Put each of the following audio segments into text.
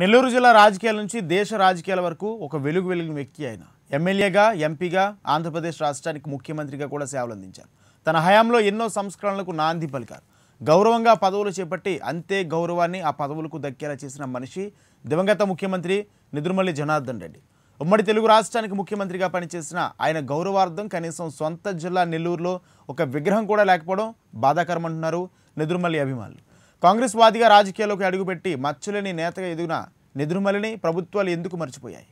నెల్లూరు జిల్లా రాజకీయాల నుంచి దేశ రాజకీయాల వరకు ఒక వెలుగు వెలుగు వ్యక్తి ఆయన ఎమ్మెల్యేగా ఎంపీగా ఆంధ్రప్రదేశ్ రాష్ట్రానికి ముఖ్యమంత్రిగా కూడా సేవలు అందించారు తన హయాంలో ఎన్నో సంస్కరణలకు నాంది పలికారు గౌరవంగా పదవులు చేపట్టి అంతే గౌరవాన్ని ఆ పదవులకు దక్కేలా చేసిన మనిషి దివంగత ముఖ్యమంత్రి నిద్రుమల్లి జనార్దన్ రెడ్డి ఉమ్మడి తెలుగు రాష్ట్రానికి ముఖ్యమంత్రిగా పనిచేసిన ఆయన గౌరవార్థం కనీసం సొంత జిల్లా నెల్లూరులో ఒక విగ్రహం కూడా లేకపోవడం బాధాకరమంటున్నారు నిద్రుమల్లి అభిమానులు కాంగ్రెస్ వాదిగా రాజకీయాల్లోకి అడుగుపెట్టి మచ్చలేని నేతగా ఎదుగున నిద్రుమలిని ప్రభుత్వాలు ఎందుకు మర్చిపోయాయి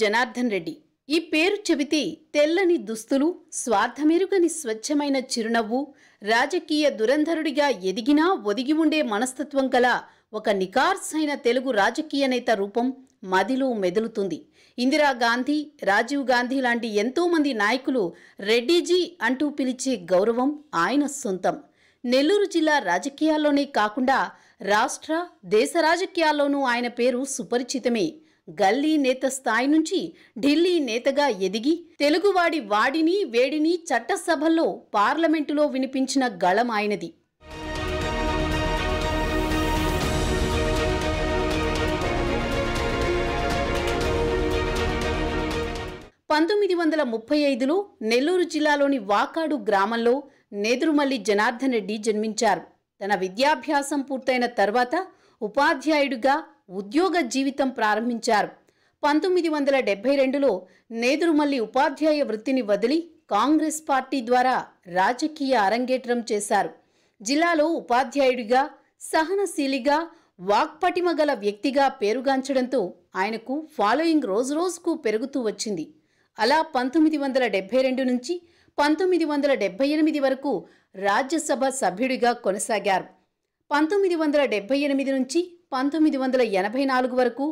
జనార్దన్ రెడ్డి ఈ పేరు చెబితే తెల్లని దుస్తులు స్వార్థమెరుగని స్వచ్ఛమైన చిరునవ్వు రాజకీయ దురంధరుడిగా ఎదిగినా ఒదిగి ఉండే మనస్తత్వం గల ఒక నికార్సైన తెలుగు రాజకీయ నేత రూపం మదిలో మెదులుతుంది ఇందిరాగాంధీ రాజీవ్ గాంధీ లాంటి ఎంతోమంది నాయకులు రెడ్డిజీ అంటూ పిలిచే గౌరవం ఆయన సొంతం నెల్లూరు జిల్లా రాజకీయాల్లోనే కాకుండా రాష్ట్ర దేశ రాజకీయాల్లోనూ ఆయన పేరు సుపరిచితమే గల్లీ నేత స్థాయి నుంచి ఢిల్లీ నేతగా ఎదిగి తెలుగువాడి వాడిని వేడిని చట్టసభల్లో పార్లమెంటులో వినిపించిన గళం ఆయనది పంతొమ్మిది వందల ముప్పై ఐదులో నెల్లూరు జిల్లాలోని వాకాడు గ్రామంలో నేదురుమల్లి జనార్దన్ రెడ్డి జన్మించారు తన విద్యాభ్యాసం పూర్తయిన తర్వాత ఉపాధ్యాయుడిగా ఉద్యోగ జీవితం ప్రారంభించారు పంతొమ్మిది వందల డెబ్బై రెండులో నేదురుమల్లి ఉపాధ్యాయ వృత్తిని వదిలి కాంగ్రెస్ పార్టీ ద్వారా రాజకీయ అరంగేట్రం చేశారు జిల్లాలో ఉపాధ్యాయుడిగా సహనశీలిగా వాక్పటిమ గల వ్యక్తిగా పేరుగాంచడంతో ఆయనకు ఫాలోయింగ్ రోజురోజుకు పెరుగుతూ వచ్చింది అలా పంతొమ్మిది వందల డెబ్బై రెండు నుంచి పంతొమ్మిది వందల డెబ్బై ఎనిమిది వరకు రాజ్యసభ సభ్యుడిగా కొనసాగారు పంతొమ్మిది వందల డెబ్బై ఎనిమిది నుంచి పంతొమ్మిది వందల ఎనభై నాలుగు వరకు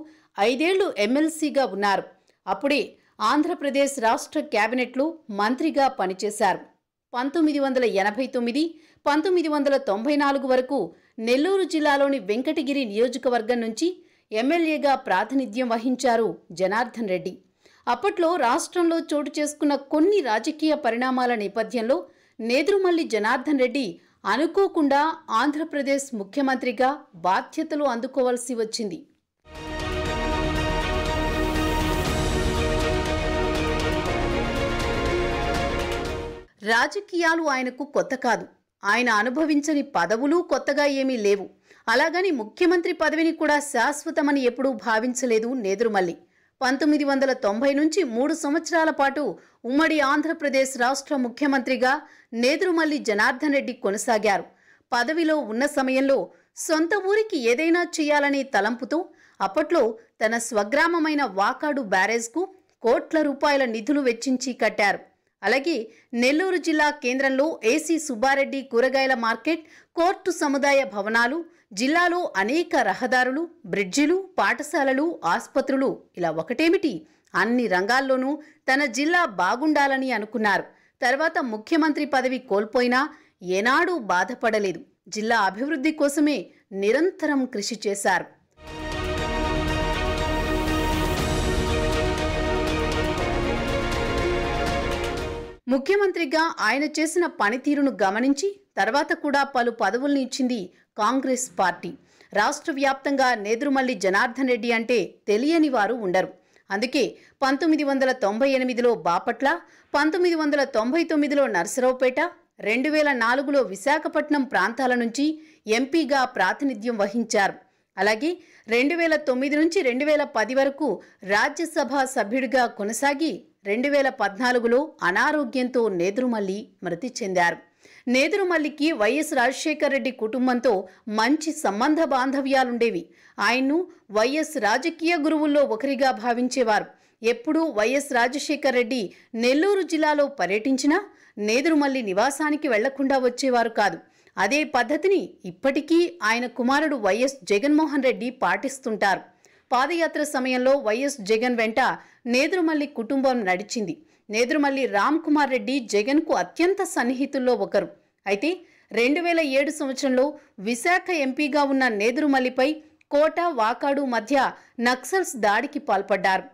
ఐదేళ్లు ఎమ్మెల్సీగా ఉన్నారు అప్పుడే ఆంధ్రప్రదేశ్ రాష్ట్ర క్యాబినెట్లో మంత్రిగా పనిచేశారు పంతొమ్మిది వందల ఎనభై తొమ్మిది పంతొమ్మిది వందల తొంభై నాలుగు వరకు నెల్లూరు జిల్లాలోని వెంకటగిరి నియోజకవర్గం నుంచి ఎమ్మెల్యేగా ప్రాతినిధ్యం వహించారు జనార్దన్ రెడ్డి అప్పట్లో రాష్ట్రంలో చోటు చేసుకున్న కొన్ని రాజకీయ పరిణామాల నేపథ్యంలో నేదురుమల్లి జనార్దన్ రెడ్డి అనుకోకుండా ఆంధ్రప్రదేశ్ ముఖ్యమంత్రిగా బాధ్యతలు అందుకోవాల్సి వచ్చింది రాజకీయాలు ఆయనకు కొత్త కాదు ఆయన అనుభవించని పదవులు కొత్తగా ఏమీ లేవు అలాగని ముఖ్యమంత్రి పదవిని కూడా శాశ్వతమని ఎప్పుడూ భావించలేదు నేదురుమల్లి పంతొమ్మిది వందల తొంభై నుంచి మూడు సంవత్సరాల పాటు ఉమ్మడి ఆంధ్రప్రదేశ్ రాష్ట్ర ముఖ్యమంత్రిగా నేదురుమల్లి జనార్దన్ రెడ్డి కొనసాగారు పదవిలో ఉన్న సమయంలో సొంత ఊరికి ఏదైనా చేయాలనే తలంపుతో అప్పట్లో తన స్వగ్రామమైన వాకాడు బ్యారేజ్కు కోట్ల రూపాయల నిధులు వెచ్చించి కట్టారు అలాగే నెల్లూరు జిల్లా కేంద్రంలో ఏసీ సుబ్బారెడ్డి కూరగాయల మార్కెట్ కోర్టు సముదాయ భవనాలు జిల్లాలో అనేక రహదారులు బ్రిడ్జిలు పాఠశాలలు ఆసుపత్రులు ఇలా ఒకటేమిటి అన్ని రంగాల్లోనూ తన జిల్లా బాగుండాలని అనుకున్నారు తర్వాత ముఖ్యమంత్రి పదవి కోల్పోయినా ఏనాడూ బాధపడలేదు జిల్లా అభివృద్ధి కోసమే నిరంతరం కృషి చేశారు ముఖ్యమంత్రిగా ఆయన చేసిన పనితీరును గమనించి తర్వాత కూడా పలు పదవుల్ని ఇచ్చింది కాంగ్రెస్ పార్టీ రాష్ట్ర వ్యాప్తంగా నేదురుమల్లి జనార్దన్ రెడ్డి అంటే తెలియని వారు ఉండరు అందుకే పంతొమ్మిది వందల తొంభై ఎనిమిదిలో బాపట్ల పంతొమ్మిది వందల తొంభై తొమ్మిదిలో నర్సరావుపేట రెండు వేల నాలుగులో విశాఖపట్నం ప్రాంతాల నుంచి ఎంపీగా ప్రాతినిధ్యం వహించారు అలాగే రెండు వేల తొమ్మిది నుంచి రెండు వేల పది వరకు రాజ్యసభ సభ్యుడిగా కొనసాగి రెండు వేల పద్నాలుగులో అనారోగ్యంతో నేదురుమల్లి మృతి చెందారు నేదురుమల్లికి వైఎస్ రాజశేఖర రెడ్డి కుటుంబంతో మంచి సంబంధ బాంధవ్యాలుండేవి ఆయన్ను వైఎస్ రాజకీయ గురువుల్లో ఒకరిగా భావించేవారు ఎప్పుడూ వైఎస్ రాజశేఖర రెడ్డి నెల్లూరు జిల్లాలో పర్యటించినా నేదురుమల్లి నివాసానికి వెళ్లకుండా వచ్చేవారు కాదు అదే పద్ధతిని ఇప్పటికీ ఆయన కుమారుడు వైఎస్ జగన్మోహన్ రెడ్డి పాటిస్తుంటారు పాదయాత్ర సమయంలో వైఎస్ జగన్ వెంట నేదురుమల్లి కుటుంబం నడిచింది నేదురుమల్లి రామ్ కుమార్ రెడ్డి జగన్కు అత్యంత సన్నిహితుల్లో ఒకరు అయితే రెండు వేల ఏడు సంవత్సరంలో విశాఖ ఎంపీగా ఉన్న నేదురుమల్లిపై కోట వాకాడు మధ్య నక్సల్స్ దాడికి పాల్పడ్డారు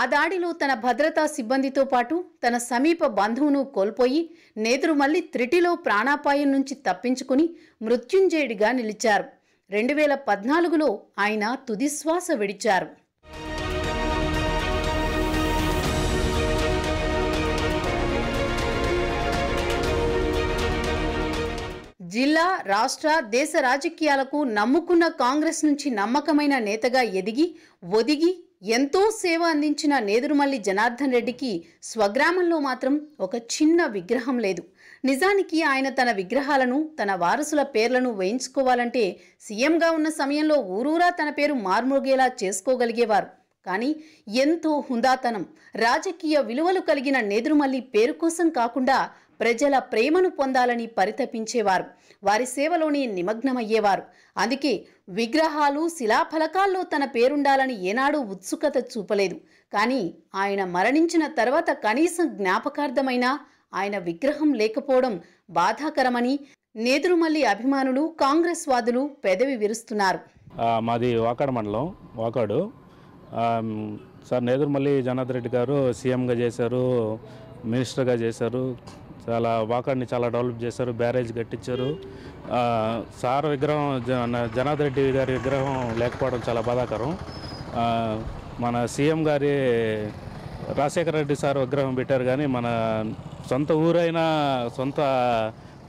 ఆ దాడిలో తన భద్రతా సిబ్బందితో పాటు తన సమీప బంధువును కోల్పోయి నేదురుమల్లి త్రిటిలో ప్రాణాపాయం నుంచి తప్పించుకుని మృత్యుంజయుడిగా నిలిచారు రెండు వేల పద్నాలుగులో ఆయన తుదిశ్వాస విడిచారు జిల్లా రాష్ట్ర దేశ రాజకీయాలకు నమ్ముకున్న కాంగ్రెస్ నుంచి నమ్మకమైన నేతగా ఎదిగి ఒదిగి ఎంతో సేవ అందించిన నేదురుమల్లి జనార్దన్ రెడ్డికి స్వగ్రామంలో మాత్రం ఒక చిన్న విగ్రహం లేదు నిజానికి ఆయన తన విగ్రహాలను తన వారసుల పేర్లను వేయించుకోవాలంటే సీఎంగా ఉన్న సమయంలో ఊరూరా తన పేరు మార్మోగేలా చేసుకోగలిగేవారు కానీ ఎంతో హుందాతనం రాజకీయ విలువలు కలిగిన నేదురుమల్లి పేరు కోసం కాకుండా ప్రజల ప్రేమను పొందాలని పరితపించేవారు వారి సేవలోని నిమగ్నమయ్యేవారు అందుకే విగ్రహాలు శిలాఫలకాల్లో తన పేరుండాలని ఏనాడూ ఉత్సుకత చూపలేదు కానీ ఆయన మరణించిన తర్వాత కనీసం జ్ఞాపకార్థమైన ఆయన విగ్రహం లేకపోవడం బాధాకరమని నేదురుమల్లి అభిమానులు కాంగ్రెస్ వాదులు పెదవి విరుస్తున్నారు మాది వాకాడు మండలం వాకాడు సార్ నేదురుమల్లి జనార్ద్ రెడ్డి గారు సీఎంగా చేశారు మినిస్టర్గా చేశారు చాలా వాకాడ్ని చాలా డెవలప్ చేశారు బ్యారేజ్ కట్టించారు సార్ విగ్రహం జనార్దన్ రెడ్డి గారి విగ్రహం లేకపోవడం చాలా బాధాకరం మన సీఎం గారి రాజశేఖర రెడ్డి సార్ విగ్రహం పెట్టారు కానీ మన సొంత ఊరైన సొంత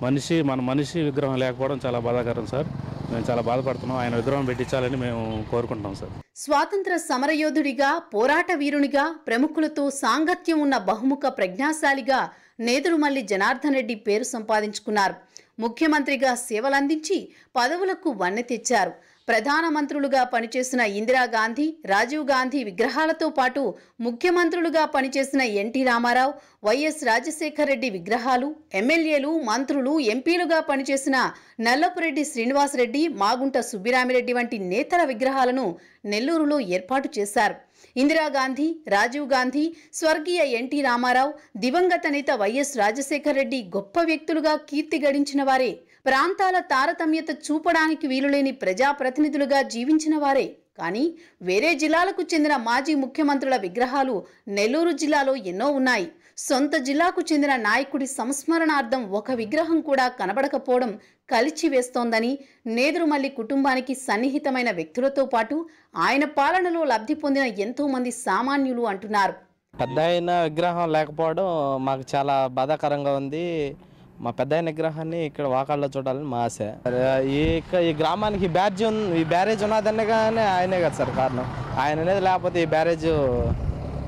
మనిషి మన మనిషి విగ్రహం లేకపోవడం చాలా బాధాకరం సార్ మేము చాలా బాధపడుతున్నాం ఆయన విగ్రహం పెట్టించాలని మేము కోరుకుంటాం సార్ స్వాతంత్ర సమరయోధుడిగా పోరాట వీరునిగా ప్రముఖులతో సాంగత్యం ఉన్న బహుముఖ ప్రజ్ఞాశాలిగా నేదురుమల్లి జనార్దన్ రెడ్డి పేరు సంపాదించుకున్నారు ముఖ్యమంత్రిగా సేవలందించి పదవులకు వన్నె తెచ్చారు ప్రధానమంత్రులుగా పనిచేసిన ఇందిరాగాంధీ రాజీవ్ గాంధీ విగ్రహాలతో పాటు ముఖ్యమంత్రులుగా పనిచేసిన ఎన్టీ రామారావు వైఎస్ రాజశేఖరరెడ్డి విగ్రహాలు ఎమ్మెల్యేలు మంత్రులు ఎంపీలుగా పనిచేసిన నల్లపురెడ్డి శ్రీనివాసరెడ్డి మాగుంట సుబ్బిరామిరెడ్డి వంటి నేతల విగ్రహాలను నెల్లూరులో ఏర్పాటు చేశారు ఇందిరాగాంధీ రాజీవ్ గాంధీ స్వర్గీయ ఎన్టీ రామారావు దివంగత నేత వైఎస్ రాజశేఖరరెడ్డి గొప్ప వ్యక్తులుగా కీర్తి గడించిన వారే ప్రాంతాల తారతమ్యత చూపడానికి వీలులేని ప్రజాప్రతినిధులుగా జీవించిన వారే కానీ వేరే జిల్లాలకు చెందిన మాజీ ముఖ్యమంత్రుల విగ్రహాలు నెల్లూరు జిల్లాలో ఎన్నో ఉన్నాయి సొంత జిల్లాకు చెందిన నాయకుడి సంస్మరణార్థం ఒక విగ్రహం కూడా కనబడకపోవడం కలిచివేస్తోందని నేదురుమల్లి కుటుంబానికి సన్నిహితమైన వ్యక్తులతో పాటు ఆయన పాలనలో లబ్ధి పొందిన ఎంతో మంది సామాన్యులు అంటున్నారు పెద్ద విగ్రహం లేకపోవడం మాకు చాలా బాధాకరంగా ఉంది మా పెద్ద విగ్రహాన్ని ఇక్కడ వాకాళ్ళలో చూడాలని మా ఆశ ఈ గ్రామానికి ఈ బ్యారేజ్ ఈ బ్యారేజ్ ఉన్నదన్న కానీ ఆయనే కదా సార్ కారణం ఆయన అనేది లేకపోతే ఈ బ్యారేజ్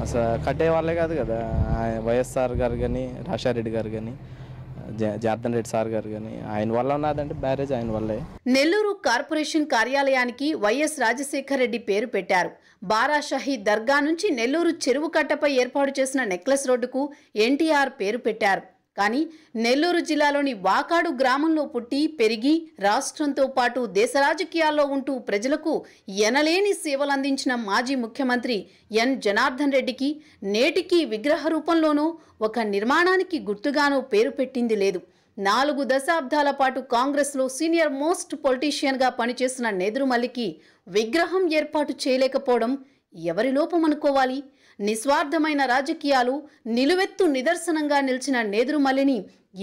అసలు కట్టే వాళ్ళే కాదు కదా ఆయన వైఎస్ఆర్ గారు కానీ రాజారెడ్డి గారు కానీ జార్దన్ రెడ్డి సార్ గారు కానీ ఆయన వల్ల బ్యారేజ్ ఆయన వల్లే నెల్లూరు కార్పొరేషన్ కార్యాలయానికి వైఎస్ రాజశేఖర రెడ్డి పేరు పెట్టారు బారాషాహి దర్గా నుంచి నెల్లూరు చెరువు కట్టపై ఏర్పాటు చేసిన నెక్లెస్ రోడ్డుకు ఎన్టీఆర్ పేరు పెట్టారు కానీ నెల్లూరు జిల్లాలోని వాకాడు గ్రామంలో పుట్టి పెరిగి రాష్ట్రంతో పాటు దేశ రాజకీయాల్లో ఉంటూ ప్రజలకు ఎనలేని సేవలందించిన మాజీ ముఖ్యమంత్రి ఎన్ జనార్దన్ రెడ్డికి నేటికి విగ్రహ రూపంలోనూ ఒక నిర్మాణానికి గుర్తుగానూ పేరు పెట్టింది లేదు నాలుగు దశాబ్దాల పాటు కాంగ్రెస్లో సీనియర్ మోస్ట్ పొలిటీషియన్గా పనిచేసిన నెదురుమల్లికి విగ్రహం ఏర్పాటు చేయలేకపోవడం ఎవరి లోపం అనుకోవాలి నిస్వార్థమైన రాజకీయాలు నిలువెత్తు నిదర్శనంగా నిలిచిన నేదురుమల్లిని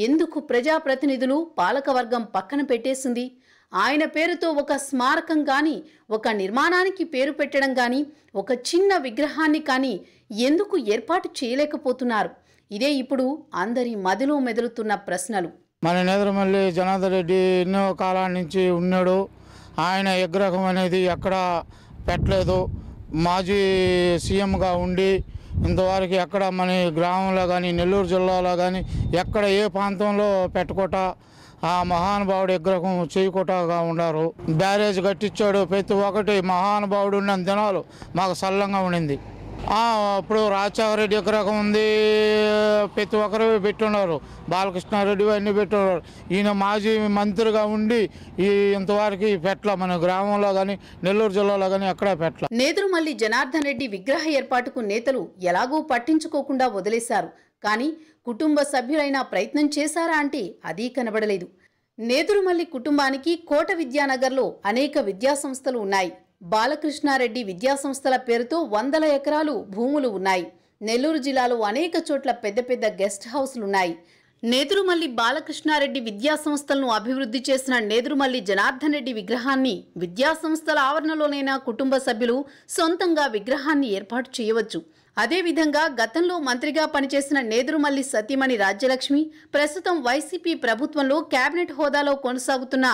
ఎందుకు ప్రజాప్రతినిధులు పాలకవర్గం పక్కన పెట్టేసింది ఆయన పేరుతో ఒక స్మారకం కానీ ఒక నిర్మాణానికి పేరు పెట్టడం కానీ ఒక చిన్న విగ్రహాన్ని కానీ ఎందుకు ఏర్పాటు చేయలేకపోతున్నారు ఇదే ఇప్పుడు అందరి మదిలో మెదులుతున్న ప్రశ్నలు మన నేదరమల్లి జనార్దన్ రెడ్డి ఎన్నో కాలం నుంచి ఉన్నాడు ఆయన విగ్రహం అనేది ఎక్కడా పెట్టలేదు మాజీ సీఎంగా ఉండి ఇంతవరకు ఎక్కడ మన గ్రామంలో కానీ నెల్లూరు జిల్లాలో కానీ ఎక్కడ ఏ ప్రాంతంలో పెట్టుకోట ఆ మహానుభావుడు విగ్రహం చేయకుండా ఉన్నారు బ్యారేజ్ కట్టించాడు ప్రతి ఒక్కటి మహానుభావుడు ఉన్న దినాలు మాకు సల్లంగా ఉండింది ఇప్పుడు రాజశేఖరరెడ్డి ఒక రకం ఉంది ప్రతి ఒక్కరు పెట్టున్నారు బాలకృష్ణారెడ్డి అన్నీ పెట్టున్నారు ఈయన మాజీ మంత్రిగా ఉండి ఈ ఇంతవరకు పెట్ల మన గ్రామంలో కానీ నెల్లూరు జిల్లాలో కానీ ఎక్కడ పెట్టల నేదురుమల్లి జనార్దన్ రెడ్డి విగ్రహ ఏర్పాటుకు నేతలు ఎలాగూ పట్టించుకోకుండా వదిలేశారు కానీ కుటుంబ సభ్యులైనా ప్రయత్నం చేశారా అంటే అదీ కనబడలేదు నేదురుమల్లి కుటుంబానికి కోట విద్యానగర్లో అనేక విద్యాసంస్థలు ఉన్నాయి బాలకృష్ణారెడ్డి విద్యాసంస్థల పేరుతో వందల ఎకరాలు భూములు ఉన్నాయి నెల్లూరు జిల్లాలో అనేక చోట్ల పెద్ద పెద్ద గెస్ట్ హౌస్లున్నాయి నేదురుమల్లి బాలకృష్ణారెడ్డి విద్యాసంస్థలను అభివృద్ధి చేసిన నేదురుమల్లి జనార్దన్ రెడ్డి విగ్రహాన్ని విద్యాసంస్థల ఆవరణలోనైనా కుటుంబ సభ్యులు సొంతంగా విగ్రహాన్ని ఏర్పాటు చేయవచ్చు అదేవిధంగా గతంలో మంత్రిగా పనిచేసిన నేదురుమల్లి సతీమణి రాజ్యలక్ష్మి ప్రస్తుతం వైసీపీ ప్రభుత్వంలో కేబినెట్ హోదాలో కొనసాగుతున్న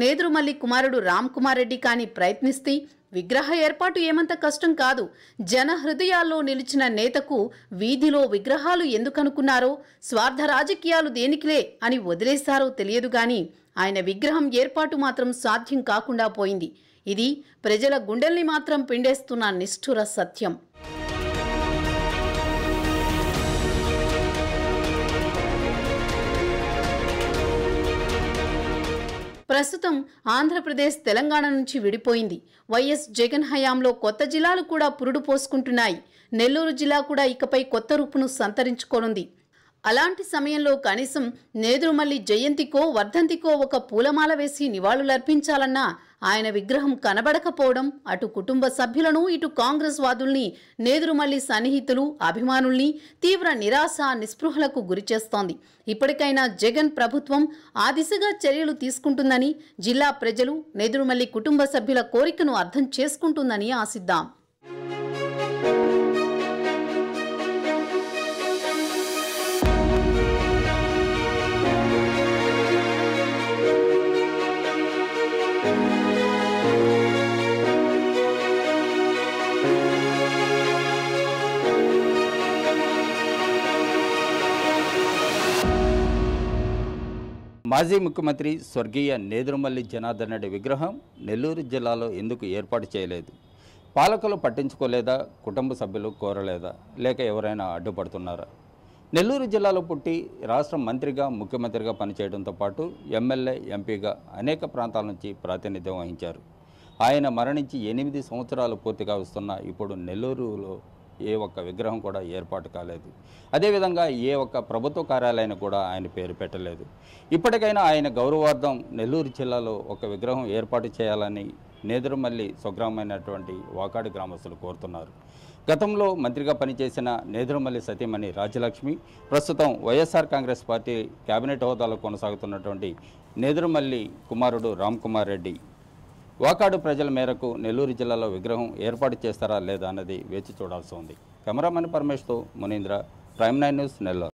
నేదురుమల్లి కుమారుడు రామ్ కుమార్ రెడ్డి కానీ ప్రయత్నిస్తే విగ్రహ ఏర్పాటు ఏమంత కష్టం కాదు జన హృదయాల్లో నిలిచిన నేతకు వీధిలో విగ్రహాలు ఎందుకనుకున్నారో స్వార్థ రాజకీయాలు దేనికిలే అని వదిలేశారో తెలియదు గాని ఆయన విగ్రహం ఏర్పాటు మాత్రం సాధ్యం కాకుండా పోయింది ఇది ప్రజల గుండెల్ని మాత్రం పిండేస్తున్న నిష్ఠుర సత్యం ప్రస్తుతం ఆంధ్రప్రదేశ్ తెలంగాణ నుంచి విడిపోయింది వైఎస్ జగన్ హయాంలో కొత్త జిల్లాలు కూడా పురుడు పోసుకుంటున్నాయి నెల్లూరు జిల్లా కూడా ఇకపై కొత్త రూపును సంతరించుకోనుంది అలాంటి సమయంలో కనీసం నేదురుమల్లి జయంతికో వర్ధంతికో ఒక పూలమాల వేసి నివాళులర్పించాలన్నా ఆయన విగ్రహం కనబడకపోవడం అటు కుటుంబ సభ్యులను ఇటు కాంగ్రెస్ వాదుల్ని నేదురుమల్లి సన్నిహితులు అభిమానుల్ని తీవ్ర నిరాశ నిస్పృహలకు గురిచేస్తోంది ఇప్పటికైనా జగన్ ప్రభుత్వం ఆ దిశగా చర్యలు తీసుకుంటుందని జిల్లా ప్రజలు నేదురుమల్లి కుటుంబ సభ్యుల కోరికను అర్థం చేసుకుంటుందని ఆశిద్దాం మాజీ ముఖ్యమంత్రి స్వర్గీయ నేదురుమల్లి జనార్దన్ రెడ్డి విగ్రహం నెల్లూరు జిల్లాలో ఎందుకు ఏర్పాటు చేయలేదు పాలకులు పట్టించుకోలేదా కుటుంబ సభ్యులు కోరలేదా లేక ఎవరైనా అడ్డుపడుతున్నారా నెల్లూరు జిల్లాలో పుట్టి రాష్ట్ర మంత్రిగా ముఖ్యమంత్రిగా పనిచేయడంతో పాటు ఎమ్మెల్యే ఎంపీగా అనేక ప్రాంతాల నుంచి ప్రాతినిధ్యం వహించారు ఆయన మరణించి ఎనిమిది సంవత్సరాలు పూర్తిగా వస్తున్న ఇప్పుడు నెల్లూరులో ఏ ఒక్క విగ్రహం కూడా ఏర్పాటు కాలేదు అదేవిధంగా ఏ ఒక్క ప్రభుత్వ కార్యాలయాన్ని కూడా ఆయన పేరు పెట్టలేదు ఇప్పటికైనా ఆయన గౌరవార్థం నెల్లూరు జిల్లాలో ఒక విగ్రహం ఏర్పాటు చేయాలని నేదురుమల్లి స్వగ్రామైనటువంటి వాకాడు గ్రామస్తులు కోరుతున్నారు గతంలో మంత్రిగా పనిచేసిన నేదురుమల్లి సతీమణి రాజలక్ష్మి ప్రస్తుతం వైఎస్ఆర్ కాంగ్రెస్ పార్టీ కేబినెట్ హోదాలో కొనసాగుతున్నటువంటి నేదురుమల్లి కుమారుడు రామ్ కుమార్ రెడ్డి వాకాడు ప్రజల మేరకు నెల్లూరు జిల్లాలో విగ్రహం ఏర్పాటు చేస్తారా లేదా అన్నది వేచి చూడాల్సి ఉంది కెమెరామెన్ పరమేష్తో మునీంద్ర ప్రైమ్ నైన్ న్యూస్ నెల్లూరు